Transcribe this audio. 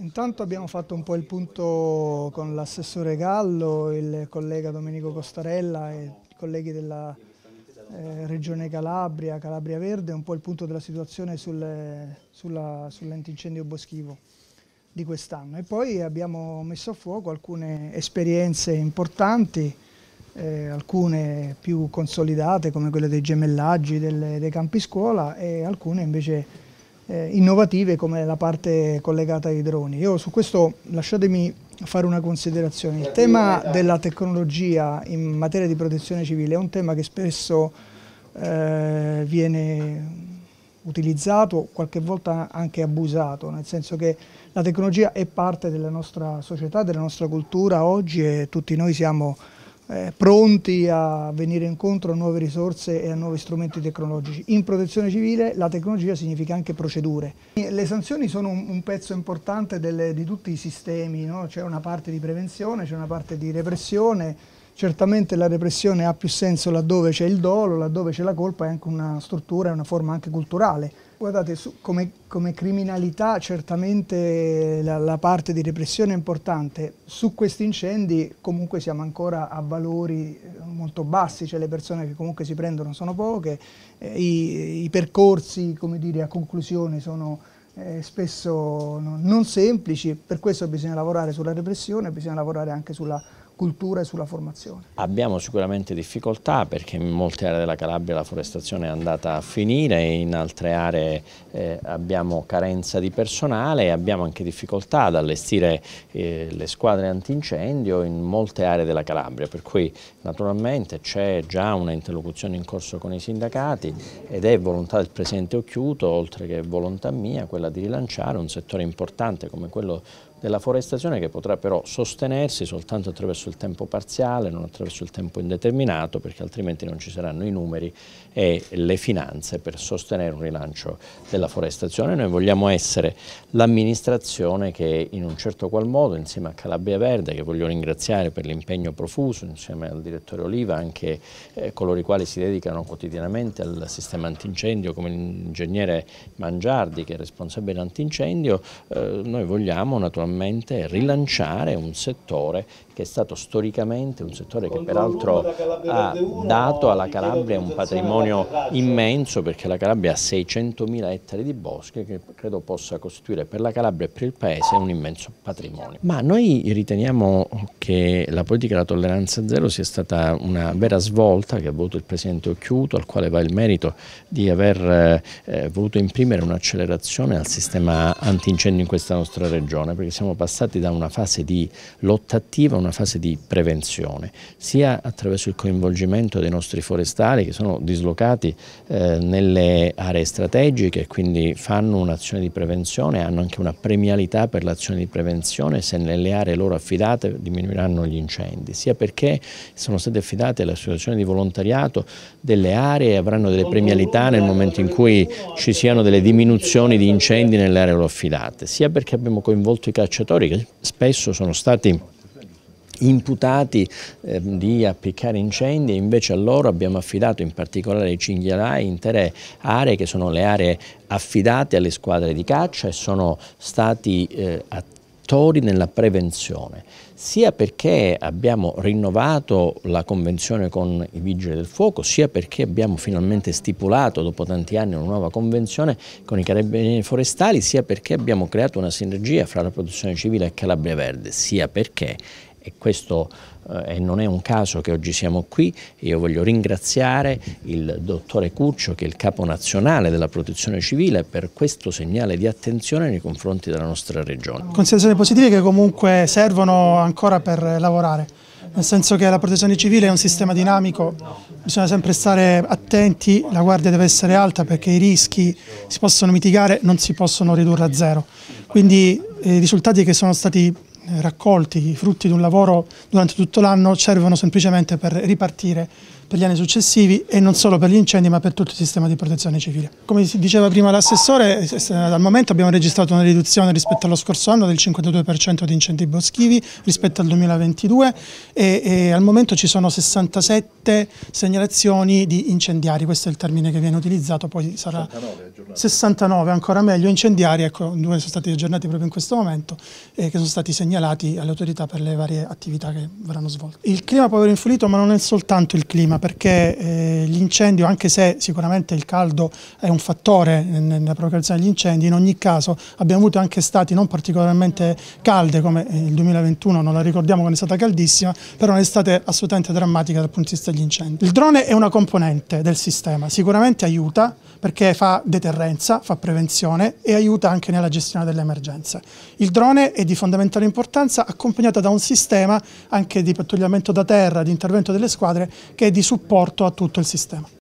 Intanto abbiamo fatto un po' il punto con l'assessore Gallo, il collega Domenico Costarella e i colleghi della eh, Regione Calabria, Calabria Verde, un po' il punto della situazione sul, sull'antincendio sull boschivo di quest'anno. E poi abbiamo messo a fuoco alcune esperienze importanti, eh, alcune più consolidate come quelle dei gemellaggi, delle, dei campi scuola e alcune invece eh, innovative come la parte collegata ai droni. Io su questo lasciatemi fare una considerazione. Il tema della tecnologia in materia di protezione civile è un tema che spesso eh, viene utilizzato, qualche volta anche abusato, nel senso che la tecnologia è parte della nostra società, della nostra cultura oggi e tutti noi siamo eh, pronti a venire incontro a nuove risorse e a nuovi strumenti tecnologici. In protezione civile la tecnologia significa anche procedure. Le sanzioni sono un, un pezzo importante delle, di tutti i sistemi, no? c'è una parte di prevenzione, c'è una parte di repressione, Certamente la repressione ha più senso laddove c'è il dolo, laddove c'è la colpa, è anche una struttura, è una forma anche culturale. Guardate, su, come, come, criminalità certamente la, la, parte di repressione è importante. Su questi incendi comunque siamo ancora a valori eh, molto bassi, cioè le persone che comunque si prendono sono poche, eh, i, i, percorsi dire, a conclusione sono eh, spesso non semplici, per questo bisogna lavorare sulla repressione, bisogna lavorare anche sulla cultura e sulla formazione? Abbiamo sicuramente difficoltà perché in molte aree della Calabria la forestazione è andata a finire, in altre aree eh, abbiamo carenza di personale e abbiamo anche difficoltà ad allestire eh, le squadre antincendio in molte aree della Calabria, per cui naturalmente c'è già una interlocuzione in corso con i sindacati ed è volontà del Presidente Occhiuto, oltre che volontà mia, quella di rilanciare un settore importante come quello della forestazione che potrà però sostenersi soltanto attraverso il tempo parziale, non attraverso il tempo indeterminato, perché altrimenti non ci saranno i numeri e le finanze per sostenere un rilancio della forestazione. Noi vogliamo essere l'amministrazione che in un certo qual modo, insieme a Calabria Verde, che voglio ringraziare per l'impegno profuso, insieme al direttore Oliva, anche eh, coloro i quali si dedicano quotidianamente al sistema antincendio, come l'ingegnere Mangiardi, che è responsabile antincendio, eh, noi vogliamo naturalmente sicuramente rilanciare un settore che è stato storicamente un settore che peraltro ha dato alla Calabria un patrimonio immenso perché la Calabria ha 600.000 ettari di boschi che credo possa costituire per la Calabria e per il Paese un immenso patrimonio. Ma noi riteniamo che la politica della tolleranza zero sia stata una vera svolta che ha avuto il Presidente Occhiuto al quale va il merito di aver eh, eh, voluto imprimere un'accelerazione al sistema antincendio in questa nostra regione perché siamo siamo passati da una fase di lotta attiva a una fase di prevenzione, sia attraverso il coinvolgimento dei nostri forestali che sono dislocati eh, nelle aree strategiche e quindi fanno un'azione di prevenzione, hanno anche una premialità per l'azione di prevenzione se nelle aree loro affidate diminuiranno gli incendi, sia perché sono state affidate alle associazioni di volontariato delle aree e avranno delle premialità nel momento in cui ci siano delle diminuzioni di incendi nelle aree loro affidate, sia perché abbiamo coinvolto i cacciatori calciatori che spesso sono stati imputati eh, di appiccare incendi, invece a loro abbiamo affidato in particolare i cinghialai intere aree che sono le aree affidate alle squadre di caccia e sono stati eh, attivi attori nella prevenzione, sia perché abbiamo rinnovato la convenzione con i Vigili del Fuoco, sia perché abbiamo finalmente stipulato dopo tanti anni una nuova convenzione con i Carabinieri Forestali, sia perché abbiamo creato una sinergia fra la protezione civile e Calabria Verde, sia perché e questo eh, non è un caso che oggi siamo qui. Io voglio ringraziare il dottore Cuccio, che è il capo nazionale della protezione civile, per questo segnale di attenzione nei confronti della nostra regione. Considerazioni positive che comunque servono ancora per lavorare. Nel senso che la protezione civile è un sistema dinamico, bisogna sempre stare attenti, la guardia deve essere alta perché i rischi si possono mitigare, non si possono ridurre a zero. Quindi eh, i risultati che sono stati raccolti, i frutti di un lavoro durante tutto l'anno, servono semplicemente per ripartire per gli anni successivi e non solo per gli incendi ma per tutto il sistema di protezione civile. Come diceva prima l'assessore, eh, al momento abbiamo registrato una riduzione rispetto allo scorso anno del 52% di incendi boschivi rispetto al 2022 e, e, al momento ci sono 67 segnalazioni di incendiari, questo è il termine che viene utilizzato, poi sarà 69, 69 ancora meglio, incendiari, ecco, due sono stati aggiornati proprio in questo momento, eh, che sono stati segnalati segnalati alle autorità per le varie attività che verranno svolte. Il clima può aver influito ma non è soltanto il clima perché eh, l'incendio anche se sicuramente il caldo è un fattore nella provocazione degli incendi in ogni caso abbiamo avuto anche stati non particolarmente calde come eh, il 2021 non la ricordiamo quando è stata caldissima però un'estate assolutamente drammatica dal punto di vista degli incendi. Il drone è una componente del sistema sicuramente aiuta perché fa deterrenza, fa prevenzione e aiuta anche nella gestione delle emergenze. Il drone è di fondamentale importanza importanza accompagnata da un sistema anche di pattugliamento da terra, di intervento delle squadre che è di supporto a tutto il sistema.